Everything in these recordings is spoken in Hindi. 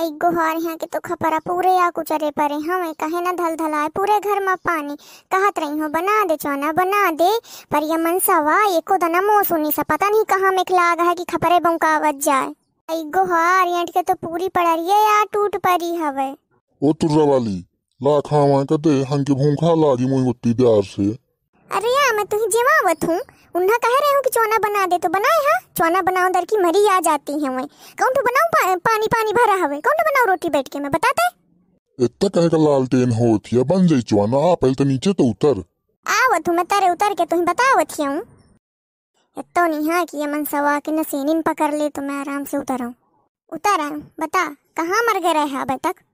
आई गुहार यहाँ के तो खपरा पूरे या कुचरे परे हमें कहे ना धल धलाए पूरे घर में पानी कहत रही हो बना दे चौना बना दे पर ये मन मनसावा एको दना मोह सुनी सा पता नहीं कहाँ में खिला है कि खपरे बौकावत जाए आई गुहार यहाँ के तो पूरी पड़ रही है या टूट पड़ी हवे ओ तुर्रा वाली लाखा हवा कदे हंके भूखा लागी मुई उत्ती प्यार से अरे यार मैं तुम्हें जेवावत हूँ उन्हें कह रहे हूँ कि चौना बना दे तो बनाए हाँ चौना बनाओ दर की मरी आ जाती है वही कौन तो बनाऊ पा, पानी पानी भरा हुआ कौन तो बनाओ रोटी बैठ के मैं बताते इतना कहे का लालटेन होत है बन जाई चौना आ पहले तो नीचे तो उतर आवत हूँ मैं तारे उतर के तुम्हें बतावत ही हूँ इतो नहीं हाँ कि मन सवा के न सेनिन पकड़ ले तो मैं आराम से उतर आऊँ उतर आऊँ बता कहाँ मर गए रहे अब तक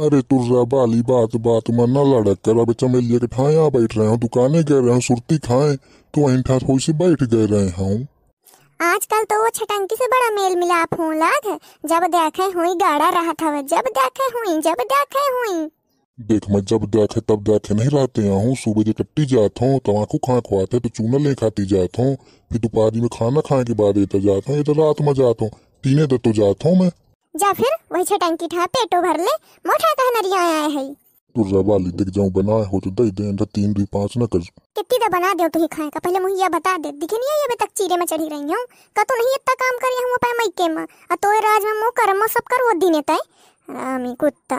अरे तुर्रा बाली बात बात में न लड़क कर अब चमेलिया के ठाए यहाँ बैठ रहे हो दुकाने गए रहे हो सुरती खाए तो वहीं ठा थोड़ी सी बैठ गए रहे हूँ आजकल तो वो छटंकी से बड़ा मेल मिला फोन लाग है जब देखे हुई गाड़ा रहा था जब देखे हुई जब देखे हुई देख मैं जब देखे तब देखे नहीं रहते हूँ सुबह जब कट्टी जाता हूँ तब तो आंखों खा खुआते तो चूना ले खाती जाता हूँ फिर दोपहरी में खाना खाने के बाद इधर जाता हूँ इधर रात में जाता हूँ तीने तो जाता हूँ मैं जा फिर वही छे टंकी ठा पेटो भर ले मोठा कह नरिया आया है तू रवाली देख जाऊं बना हो तो दे दे ना तीन भी पांच ना कर कितनी दे तो बना दे तो ही खाए का पहले मुहिया बता दे दिखे नहीं ये अभी तक चीरे में चढ़ी रही हूं का तो नहीं इतना काम करी हूं पे मई में आ तो राज में मुंह करम सब कर वो दिन तय रामी कुत्ता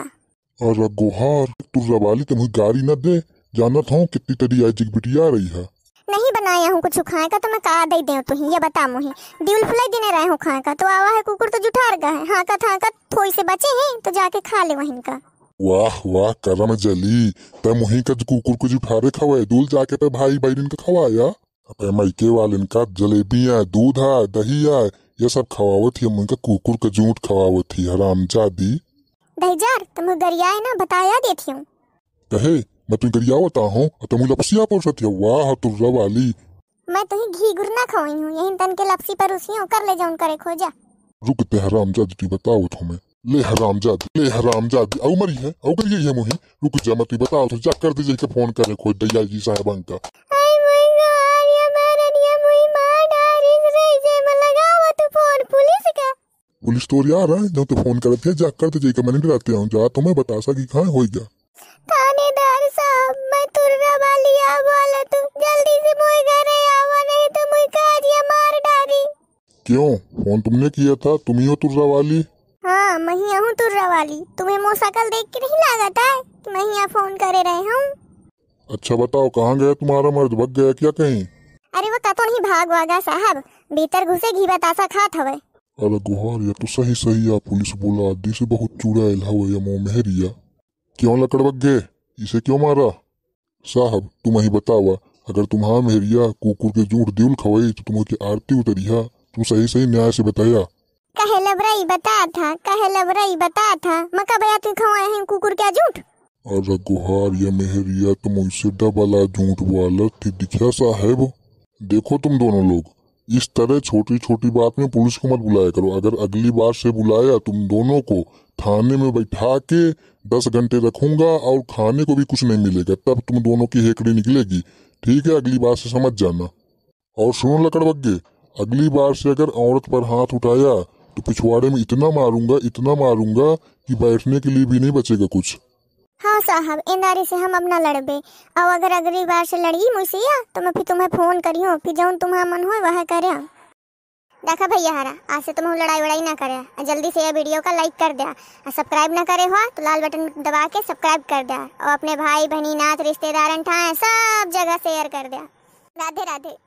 और गोहार तू रवाली तुम तो गाड़ी ना दे जानत हूं कितनी तेरी आज बिटिया रही है नहीं बनाया हूँ कुछ खाए का तो मैं का दे दे तुही ये बता मुहे दिल फुलाई देने रहे हूँ खाए का तो आवा है कुकुर तो जुठार का है हाँका थाका थोड़ी से बचे हैं तो जाके खा ले वहीं का वाह वाह करम जली ते मुही का जो कुकुर को जुठारे खवाए दूल जाके ते भाई बहन का खवाया अपे मायके वालन का है दूध है दही है ये सब खवावत ही मुनका कुकुर का जूठ खवाओ थी हराम जादी दहीजार तुम गरिया है ना बताया देती हूँ कहे मैं तुम गरियावत हूँ तो मुझे लपसिया पोसत है वाह तुर्रा वाली मैं तुही घी गुरना खाई हूँ यही तन के लपसी पर उसी कर ले जाऊ करे खोजा रुक ते हराम हरामजाद की बताओ तुम्हें ले हराम हरामजाद ले हरामजाद औ मरी है औ करिए है मुही रुक जा मत बताओ तो जा कर दीजिए के फोन करे खोज दैया जी साहब तो का पुलिस तो यार है जो तो फोन करते जा कर दीजिए के मैंने डराते हूँ जा तो मैं बता सकी कहां होएगा क्या बोला जल्दी से मोए घरे आवा नहीं तो मुई काजिया मार डाली क्यों फोन तुमने किया था तुम ही हो तुर्रा वाली हाँ मैं ही हूँ तुर्रा वाली तुम्हें मोसाकल देख के नहीं लगा था कि मैं यहाँ फोन करे रहे हूँ अच्छा बताओ कहाँ गया तुम्हारा मर्द भग गया क्या कहीं अरे वो कतो नहीं भाग वागा साहब भीतर घुसे घी बतासा खात हवे अरे गुहार ये तो सही सही या पुलिस बोला आदि से बहुत चूड़ा इला हुआ या मोह मेहरिया क्यों लकड़बक गए इसे क्यों मारा साहब तुम ही बतावा अगर तुम्हारा मेहरिया कुकुर के जूठ दिल खवाई तो तुम्हें की आरती उतरिया हाँ? तुम सही सही न्याय से बताया कहे लबराई बता था कहे लबराई बता था मका बया तू खवाए हैं कुकुर क्या जूठ अरे गुहार या मेहरिया तुम उसे डबला झूठ वाला थी दिखा साहेब देखो तुम दोनों लोग इस तरह छोटी छोटी बात में पुलिस को मत बुलाया करो अगर अगली बार से बुलाया तुम दोनों को थाने में बैठा के दस घंटे रखूंगा और खाने को भी कुछ नहीं मिलेगा तब तुम दोनों की हेकड़ी निकलेगी ठीक है अगली बार से समझ जाना और सुनो लकड़बग्गे अगली बार से अगर औरत पर हाथ उठाया तो पिछवाड़े में इतना मारूंगा इतना मारूंगा कि बैठने के लिए भी नहीं बचेगा कुछ हाँ साहब इंदारी से हम अपना लड़बे और अगर अगली बार से लड़ी मुसिया तो मैं फिर तुम्हें फोन करियो फिर जौन तुम्हारा मन हो वह करे देखा भैया हरा आज से तुम लड़ाई वड़ाई ना करे जल्दी से यह वीडियो का लाइक कर दिया और सब्सक्राइब ना करे हुआ तो लाल बटन दबा के सब्सक्राइब कर दिया और अपने भाई बहनी नाथ रिश्तेदार सब जगह शेयर कर दिया राधे राधे